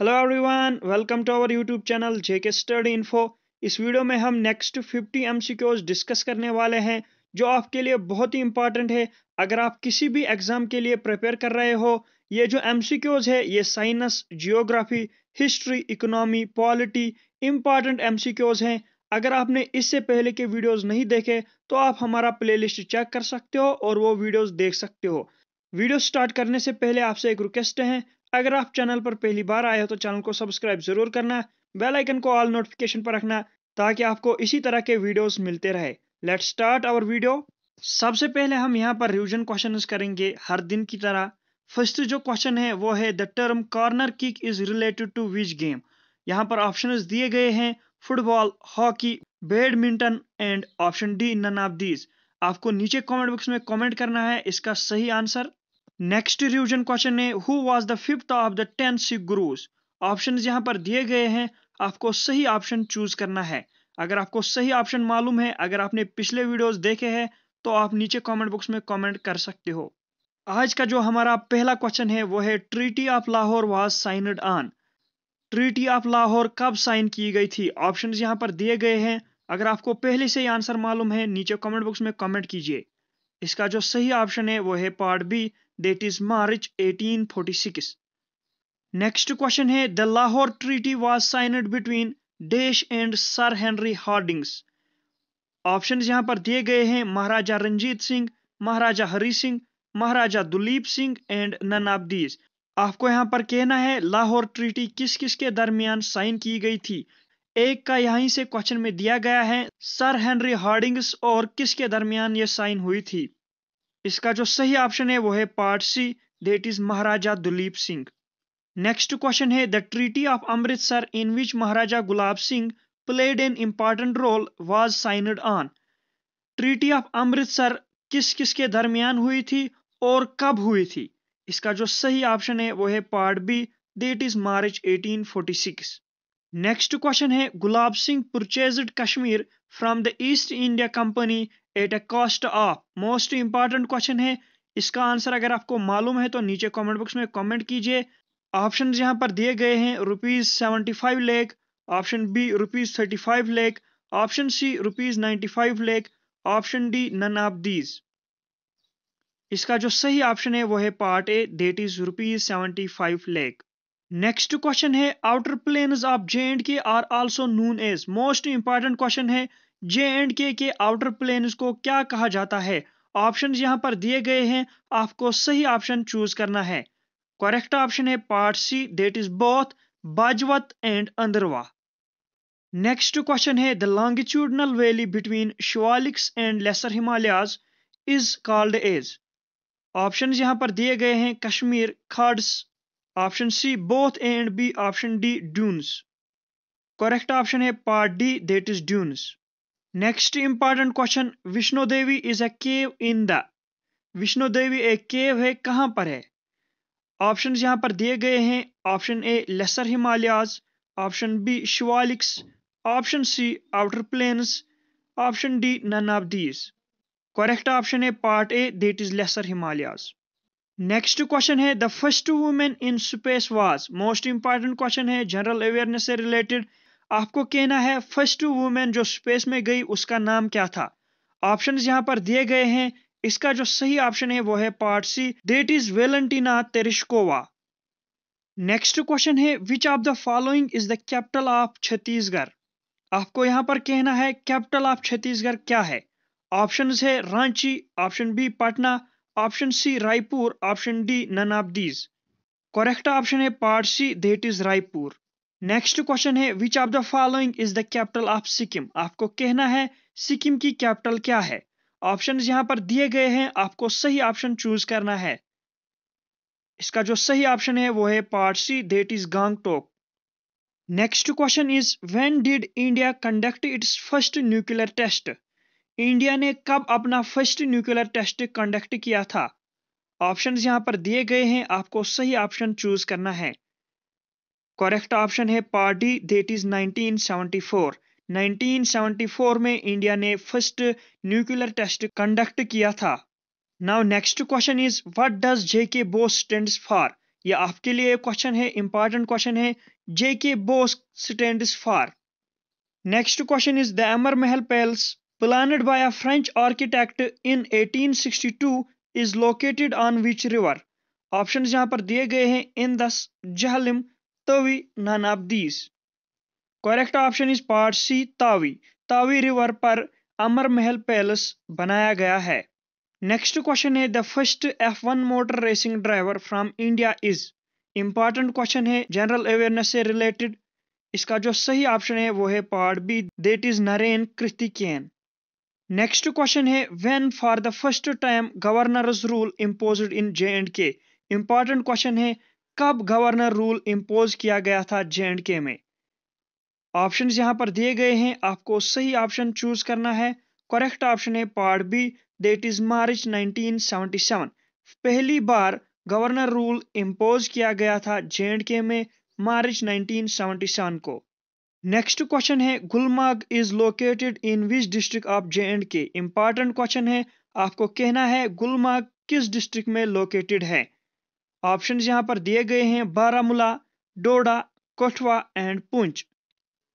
Hello everyone welcome to our YouTube channel JK study info इस video में हम next 50 MCQs discuss करने वाले हैं जो आपके लिए बहुत ही इंपॉर्टेंट है अगर आप किसी भी एग्जाम के लिए प्रिपेयर कर रहे हो ये जो एमसीक्यूज है ये science geography history economy polity important एम हैं अगर आपने इससे पहले के वीडियोज़ नहीं देखे तो आप हमारा प्ले चेक कर सकते हो और वो वीडियोज देख सकते हो वीडियो स्टार्ट करने से पहले आपसे एक रिक्वेस्ट है अगर आप चैनल पर पहली बार आए हो तो चैनल को सब्सक्राइब जरूर करना बेल आइकन को ऑल नोटिफिकेशन पर रखना ताकि आपको इसी तरह के वीडियोस मिलते रहे लेट स्टार्ट आवर वीडियो सबसे पहले हम यहाँ पर रिविजन क्वेश्चन करेंगे हर दिन की तरह फर्स्ट जो क्वेश्चन है वो है the term corner kick is related to which game यहाँ पर ऑप्शन दिए गए हैं football hockey badminton and option D none of these आपको नीचे कमेंट बॉक्स में कमेंट करना है इसका सही आंसर नेक्स्ट रिविजन क्वेश्चन है who was the fifth of the ten Sikh gurus option यहां पर दिए गए हैं आपको सही ऑप्शन चूज करना है अगर आपको सही ऑप्शन मालूम है अगर आपने पिछले वीडियोस देखे हैं तो आप नीचे कमेंट बॉक्स में कमेंट कर सकते हो आज का जो हमारा पहला क्वेश्चन है वो है treaty of Lahore was signed on treaty of Lahore कब साइन की गई थी ऑप्शन यहाँ पर दिए गए हैं अगर आपको पहले से ही आंसर मालूम है नीचे कॉमेंट बॉक्स में कॉमेंट कीजिए इसका जो सही ऑप्शन है वो है part B that is March 1846 next question है the Lahore treaty was signed between dash and sir Henry Hardings option यहां पर दिए गए हैं महाराजा रंजीत सिंह महाराजा हरी सिंह महाराजा दुलीप सिंह एंड नन आपको यहां पर कहना है लाहौर ट्रीटी किस किस के दरमियान साइन की गई थी एक का यहीं से क्वेश्चन में दिया गया है सर हेनरी हार्डिंग्स और किसके दरमियान ये साइन हुई थी इसका जो सही ऑप्शन है वो है part C that is Maharaja Duleep Singh next question है the treaty of Amritsar in which Maharaja Gulab Singh played an important role was signed on treaty of Amritsar किस किस के दरमियान हुई थी और कब हुई थी इसका जो सही ऑप्शन है वो है part B that is March 1846 next question है Gulab Singh purchase Kashmir from the East India Company at a cost of most important question है इसका आंसर अगर आपको मालूम है तो नीचे कमेंट बॉक्स में कमेंट कीजिए ऑप्शन यहाँ पर दिए गए हैं rupees seventy five lakh option B rupees thirty five lakh option C rupees ninety five lakh option D none of these इसका जो सही ऑप्शन है वो है part A that is rupees seventy five lakh next question है outer plains of J and K are also known as most important question है J and के के आउटर प्लेन्स को क्या कहा जाता है ऑप्शन यहाँ पर दिए गए हैं आपको सही ऑप्शन चूज करना है करेक्ट ऑप्शन है part C that is both Bajwat and Andarwa next question है the longitudinal valley between Shivaliks and lesser Himalayas is called as option यहाँ पर दिए गए हैं Kashmir khads option C both and B option D duns correct option है part D that is duns next important question Vishnu Devi is a cave in the Vishnu Devi एक cave है कहाँ पर है ऑप्शन यहां पर दिए गए हैं option A lesser Himalayas option B Shivaliks option C outer plains option D none of these correct option है part A that is lesser Himalayas next question है the first women in space was most important question है general awareness से related आपको कहना है first women जो space में गई उसका नाम क्या था ऑप्शंस यहाँ पर दिए गए हैं इसका जो सही ऑप्शन है वो है part C that is Valentina Tereshkova next question है which of the following is the capital of Chhattisgarh आपको यहाँ पर कहना है कैपिटल ऑफ छत्तीसगढ़ क्या है ऑप्शन है Ranchi option B Patna option C Raipur option D none of these correct option है part C that is Raipur next question है which of the following is the capital of Sikkim आपको कहना है सिक्किम की कैपिटल क्या है ऑप्शन यहां पर दिए गए हैं आपको सही ऑप्शन चूज करना है इसका जो सही ऑप्शन है वो है part C that is Gangtok next question is when did India conduct its first nuclear test India ने कब अपना फर्स्ट न्यूक्लियर टेस्ट कंडक्ट किया था ऑप्शंस यहां पर दिए गए हैं आपको सही ऑप्शन चूज करना है करेक्ट ऑप्शन है पार्टी देट इज 1974 1974 में इंडिया ने फर्स्ट न्यूक्लियर टेस्ट कंडक्ट किया था now next question is what does J K BOSE stand for ये आपके लिए क्वेश्चन है इंपॉर्टेंट क्वेश्चन है J K BOSE stand for next question is the Amar Mahal palace planned by a French architect in 1862 is located on which river option यहां पर दिए गए हैं इन दस जहलिम Tawi none of these. Correct option is part C Tawi. Tawi river पर अमर Mahal palace बनाया गया है नेक्स्ट क्वेश्चन है the first F one motor racing driver from India is important question है जनरल अवेयरनेस से रिलेटेड इसका जो सही ऑप्शन है वो है part B that is Naren Karthikeyan next question है when for the first time governor rule impose in J and K important question है कब गवर्नर रूल इम्पोज किया गया था जे एंड के में ऑप्शन यहां पर दिए गए हैं आपको सही ऑप्शन चूज करना है करेक्ट ऑप्शन है part B that is March 1977 पहली बार गवर्नर रूल इम्पोज किया गया था जे एंड के में मार्च 1977 को नेक्स्ट क्वेश्चन है Gulmarg is located in which district of J and K important question है आपको कहना है गुलमार्ग किस डिस्ट्रिक्ट में लोकेटेड है ऑप्शन यहाँ पर दिए गए हैं Baramulla Doda Kathua and Poonch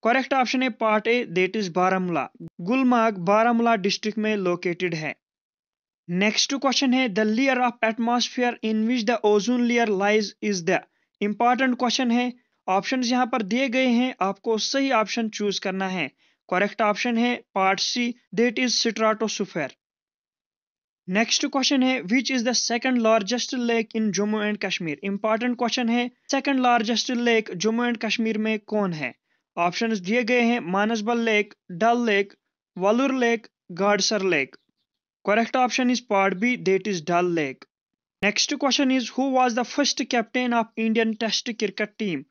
correct option है part A that is Baramulla Gulmarg Baramulla district में लोकेटेड है नेक्स्ट क्वेश्चन है the layer of atmosphere in which the ozone layer lies is the important question है ऑप्शन यहाँ पर दिए गए हैं आपको सही ऑप्शन चूज करना है करेक्ट ऑप्शन है part C that is stratosphere next question है which is the second largest lake in Jammu and Kashmir important question है second largest lake Jammu and Kashmir में कौन है ऑप्शन दिए गए हैं Manasbal lake Dal lake Wular lake Gadsar lake correct option is part B that is Dal lake next question is who was the first captain of Indian test cricket team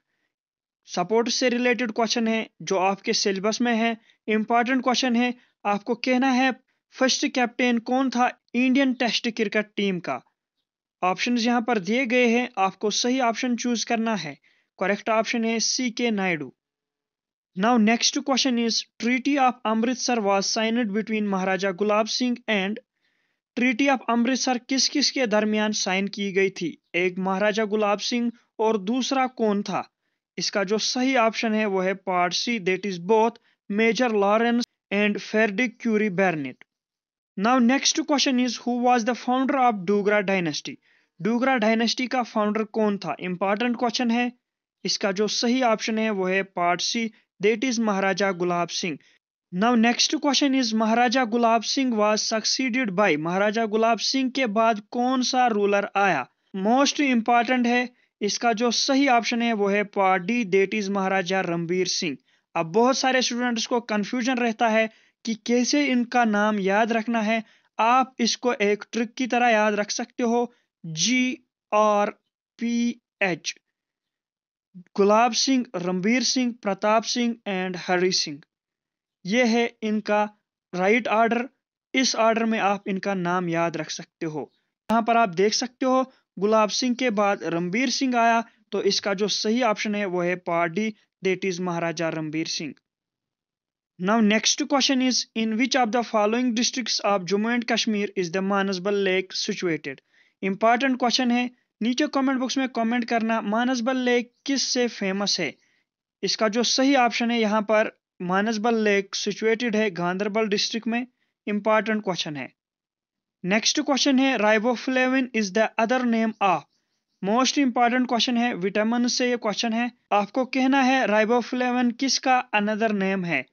support से related question है जो आपके सिलेबस में है इंपॉर्टेंट क्वेश्चन है आपको कहना है फर्स्ट कैप्टन कौन था इंडियन टेस्ट क्रिकेट टीम का ऑप्शन यहाँ पर दिए गए हैं आपको सही ऑप्शन चूज करना है करेक्ट ऑप्शन है C K Naidu now next question is treaty of Amritsar was signed between Maharaja Gulab Singh and treaty of Amritsar किस किस के दरमियान साइन की गई थी एक महाराजा गुलाब सिंह और दूसरा कौन था इसका जो सही ऑप्शन है वो है C that is both Major Lawrence and Frederick Currie Baronet now next question is who was the founder of Dogra dynasty Dogra dynasty का फाउंडर कौन था इंपॉर्टेंट क्वेश्चन है इसका जो सही ऑप्शन है वो है part C that is Maharaja Gulab Singh now next question is Maharaja Gulab Singh was succeeded by Maharaja Gulab Singh के बाद कौन सा रूलर आया मोस्ट इंपॉर्टेंट है इसका जो सही ऑप्शन है वो है part D that is Maharaja Ranbir Singh अब बहुत सारे स्टूडेंट्स को कंफ्यूजन रहता है कि कैसे इनका नाम याद रखना है आप इसको एक ट्रिक की तरह याद रख सकते हो G R P H Gulab Singh Ranbir Singh Pratap Singh and Hari Singh यह है इनका राइट आर्डर इस आर्डर में आप इनका नाम याद रख सकते हो यहां पर आप देख सकते हो गुलाब सिंह के बाद रणबीर सिंह आया तो इसका जो सही ऑप्शन है वो है part D that is Maharaja Ranbir Singh Now next question is in which of the following districts of Jammu and Kashmir is the Manasbal lake situated important question है नीचे कमेंट बॉक्स में कमेंट करना मानसबल लेक किस से फेमस है इसका जो सही ऑप्शन है यहाँ पर मानसबल लेक सिचुएटेड है गांधरबल डिस्ट्रिक्ट में इंपॉर्टेंट क्वेश्चन है नेक्स्ट क्वेश्चन है riboflavin is the other name of most important question है विटामिन से ये क्वेश्चन है आपको कहना है राइबोफ्लेविन किसका अनदर नेम है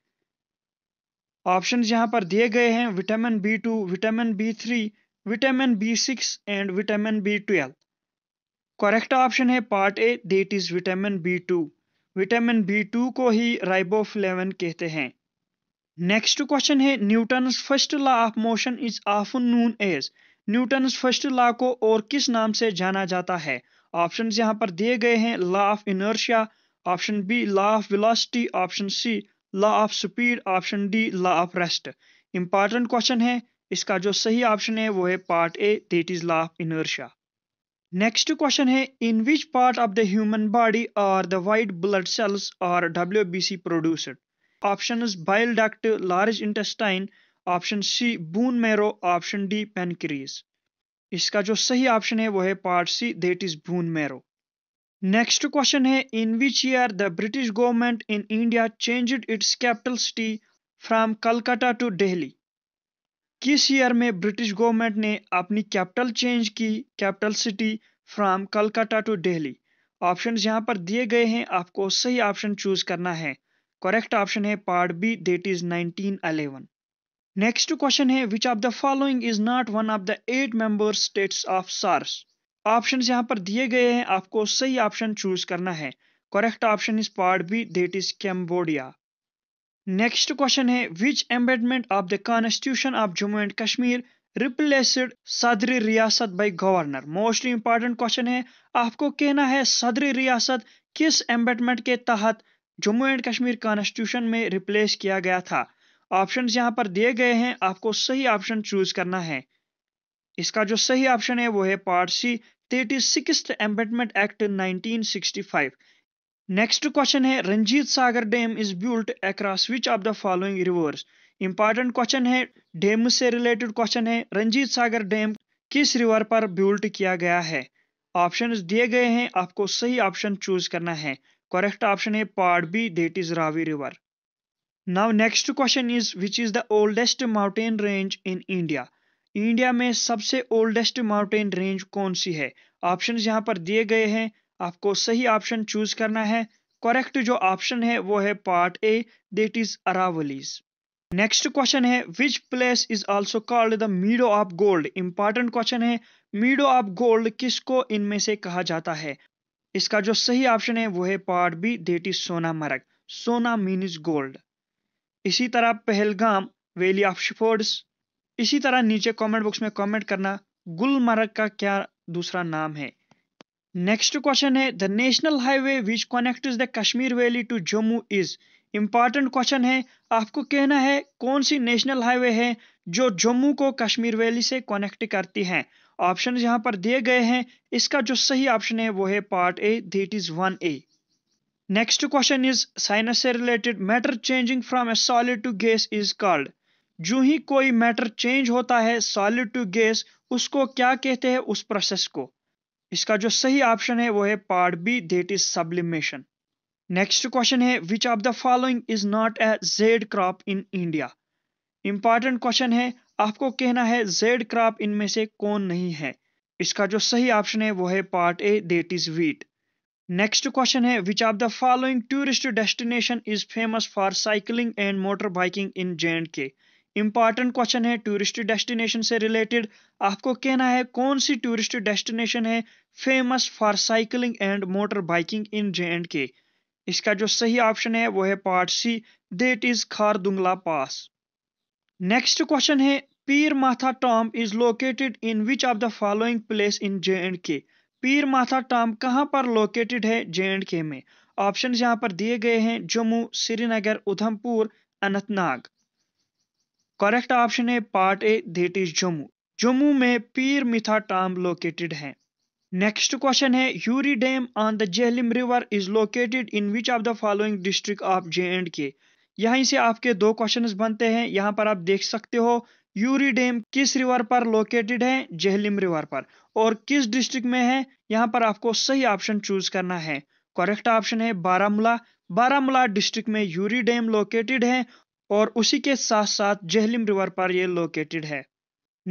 ऑप्शन यहाँ पर दिए गए हैं vitamin B two vitamin B three vitamin B six and vitamin B twelve correct option है part A that is vitamin B two vitamin B two को ही राइबोफ्लेवन कहते हैं नेक्स्ट क्वेश्चन है Newton first law of motion is ऑफ known as Newton first law को और किस नाम से जाना जाता है ऑप्शन यहाँ पर दिए गए हैं law of inertia option B law of velocity option C law of speed option D law of rest important question है इसका जो सही ऑप्शन है वो है part A that is law of inertia next question है in which part of the human body are the white blood cells are W B C produced option bile duct large intestine option C bone marrow option D पेनक्रीज इसका जो सही option है वो है part C that is bone marrow next question है in which year the British government in India change its capital city from Calcutta to Delhi किस year में British government ने अपनी कैपिटल चेंज की capital city from Calcutta to Delhi options यहां पर दिए गए हैं आपको सही ऑप्शन चूज करना है करेक्ट ऑप्शन है part B that is eleven next question है which of the following is not one of the eight member states of SAARC option यहाँ पर दिए गए हैं आपको सही ऑप्शन चूज करना है correct option is part B that is Cambodia next question है which amendment of the constitution of Jammu and Kashmir replaced Sadri Riyasat by governor mostly important question है आपको कहना है सदरी रियासत किस एम्बेडमेंट के तहत जम्मू एंड कश्मीर कॉन्स्टिट्यूशन में रिप्लेस किया गया था ऑप्शंस यहाँ पर दिए गए हैं आपको सही ऑप्शन चूज करना है इसका जो सही ऑप्शन है वो है part C 36th Amendment Act 1965. Next question है Ranjit Sagar dam is built across which of the following rivers important question है डैम से रिलेटेड क्वेश्चन है रंजीत सागर डैम किस रिवर पर बिल्ट किया गया है ऑप्शन दिए गए हैं आपको सही ऑप्शन चूज करना है करेक्ट ऑप्शन है part B that is Ravi river now next question is which is the oldest mountain range in India India में सबसे ओल्डेस्ट माउंटेन रेंज कौन सी है ऑप्शन यहाँ पर दिए गए हैं आपको सही ऑप्शन चूज करना है करेक्ट जो ऑप्शन है वो है part A that is Aravallis next question है which place is also called the meadow of gold important question है मीडो ऑफ गोल्ड किसको इनमें से कहा जाता है इसका जो सही ऑप्शन है वो है पार्ट बी देट इज सोना मरग सोना मीन इज गोल्ड इसी तरह पहलगाम वैली ऑफ शिफोर्ड्स इसी तरह नीचे कमेंट बॉक्स में कमेंट करना गुलमर्ग का क्या दूसरा नाम है नेक्स्ट क्वेश्चन है the national highway which connect the Kashmir valley to Jammu is important question है आपको कहना है कौन सी नेशनल हाईवे है जो जम्मू को कश्मीर वैली से कनेक्ट करती है ऑप्शन यहाँ पर दिए गए हैं इसका जो सही ऑप्शन है वो है part A that is one A next question is science से related matter changing from a solid to gas is called जो ही कोई मैटर चेंज होता है सॉलिड टू गैस उसको क्या कहते हैं उस प्रोसेस को इसका जो सही ऑप्शन है वो है part B that is sublimation next question है which of the following is not a zaid crop in India important question है आपको कहना है जेड क्रॉप इनमें से कौन नहीं है इसका जो सही ऑप्शन है वो है part A that is wheat next question है which of the following tourist destination is famous for cycling and motor biking in J and K important question है टूरिस्ट डेस्टिनेशन से रिलेटेड आपको कहना है कौन सी टूरिस्ट डेस्टिनेशन है famous for cycling and motor biking in J and K इसका जो सही ऑप्शन है वो है part C that is Khardungla pass next question है पीर Matha tomb is located in which of the following place in J and K Pir माथा tomb कहाँ पर लोकेटेड है जे एंड के में ऑप्शन यहाँ पर दिए गए हैं जम्मू श्रीनगर उधमपुर अनंतनाग करेक्ट ऑप्शन है part A that is Jammu Jammu में पीर मिथा टाम लोकेटेड है नेक्स्ट क्वेश्चन है Uri dam on the Jhelum river is located in which of the following district of J and K यहीं से आपके दो क्वेश्चन बनते हैं यहाँ पर आप देख सकते हो यूरी डैम किस रिवर पर लोकेटेड है जेहलिम रिवर पर और किस डिस्ट्रिक्ट में है यहाँ पर आपको सही ऑप्शन चूज करना है करेक्ट ऑप्शन है बारामूला बारामूला डिस्ट्रिक्ट में यूरी डैम लोकेटेड है और उसी के साथ साथ जहलिम रिवर पर ये लोकेटेड है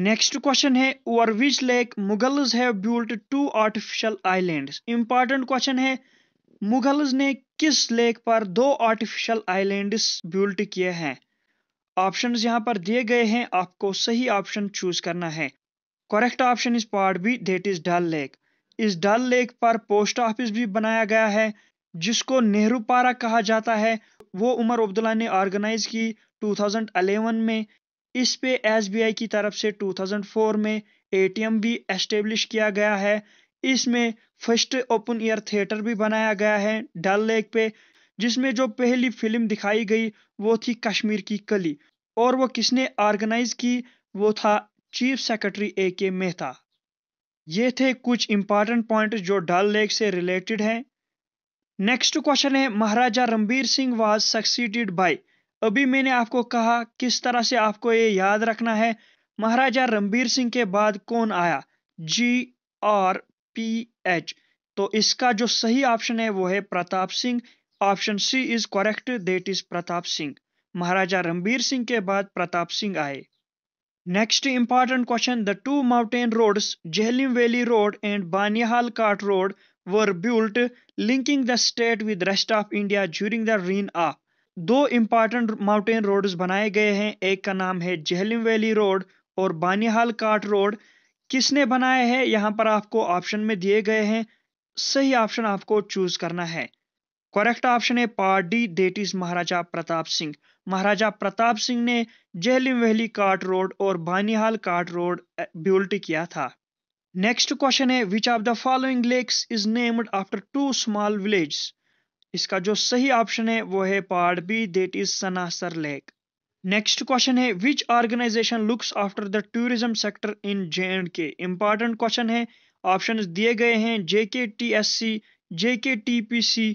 नेक्स्ट क्वेश्चन है over which lake Mughals have built two artificial islands important question है मुगल्स ने किस लेक पर दो आर्टिफिशियल आइलैंड्स बिल्ट किए हैं ऑप्शंस यहां पर दिए गए हैं आपको सही ऑप्शन चूज करना है correct option is part B that is Dal lake इस डल लेक पर पोस्ट ऑफिस भी बनाया गया है जिसको नेहरू पारा कहा जाता है वो उमर अब्दुल्ला ने ऑर्गेनाइज की 2011 में इस पे एसबीआई की तरफ से 2004 में एटीएम भी एस्टेब्लिश किया गया है इसमें फर्स्ट ओपन एयर थिएटर भी बनाया गया है डल लेक पे जिसमें जो पहली फिल्म दिखाई गई वो थी कश्मीर की कली और वो किसने ऑर्गेनाइज की वो था चीफ सेक्रेटरी ए के मेहता ये थे कुछ इंपॉर्टेंट पॉइंट जो डल लेक से रिलेटेड हैं नेक्स्ट क्वेश्चन है Maharaja Ranbir Singh was succeeded by अभी मैंने आपको कहा किस तरह से आपको ये याद रखना है महाराजा रणबीर सिंह के बाद कौन आया जी आर पी एच तो इसका जो सही ऑप्शन है वो है Pratap Singh option C is correct that is Pratap Singh Maharaja Ranbir Singh के बाद प्रताप सिंह आए next important question the two mountain roads Jhelum valley road and Banihal cart road were built linking the state with rest of India during the reign of. दो important mountain roads बनाए गए हैं एक का नाम है जहलिम वैली रोड और बानिहाल काट रोड किसने बनाए हैं यहाँ पर आपको ऑप्शन में दिए गए हैं सही ऑप्शन आपको चूज करना है करेक्ट ऑप्शन है part D that is Maharaja Pratap Singh Maharaja Pratap Singh ने जहलिम वैली काट रोड और बानिहाल काट रोड बिल्ट किया था नेक्स्ट क्वेश्चन है which of the following lakes is named after two small village इसका जो सही ऑप्शन है वो है part B that is Sanasar lake next question है which organization looks after the tourism sector in J and K important question है option दिए गए हैं JK T S C JK T P C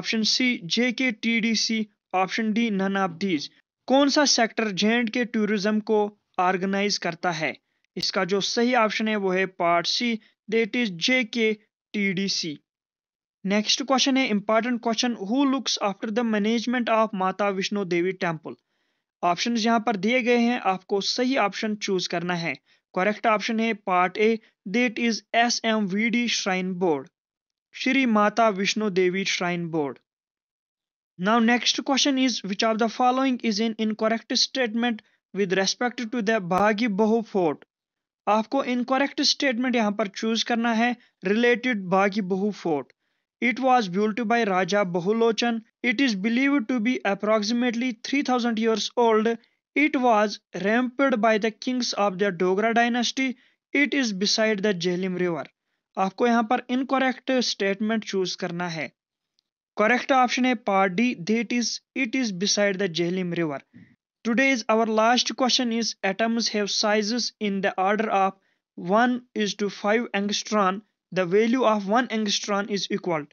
option C JK T D C option D none of these कौन सा sector J and K tourism को organize करता है इसका जो सही ऑप्शन है वो है part C that is J K T D C next question है important question who looks after the management of Mata Vishnu Devi temple option यहाँ पर दिए गए हैं आपको सही ऑप्शन चूज करना है करेक्ट ऑप्शन है part A that is S M V D shrine board Shri Mata Vishnu Devi shrine board now next question is which of the following is in incorrect statement with respect to the Bhagi Bahu fort आपको incorrect statement यहाँ पर choose करना है related Bagi Bahu fort it was built by Raja Bahulochan it is believe to be approximately three thousand years old it was revamped by the kings of the Dogra dynasty it is beside the Jhelum river आपको यहाँ पर incorrect statement choose करना है correct option है part D that is it is beside the Jhelum river Today's our last question is atoms have sizes in the order of 1 is to 5 angstrom. The value of 1 angstrom is equal.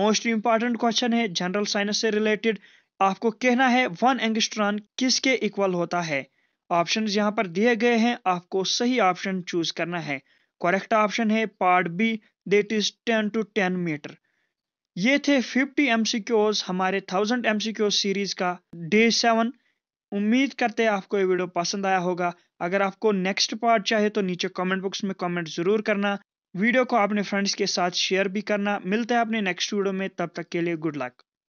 Most important question है general science से related आपको कहना है one angstrom किसके equal होता है options यहाँ पर दिए गए हैं आपको सही ऑप्शन चूज करना है करेक्ट ऑप्शन है part B that is 10 to 10 meter ये थे 50 एमसीक्यूज हमारे 1000 एमसीक्यू सीरीज का डे सेवन उम्मीद करते हैं आपको ये वीडियो पसंद आया होगा अगर आपको नेक्स्ट पार्ट चाहिए तो नीचे कमेंट बॉक्स में कमेंट ज़रूर करना वीडियो को अपने फ्रेंड्स के साथ शेयर भी करना मिलते हैं अपने नेक्स्ट वीडियो में तब तक के लिए गुड लक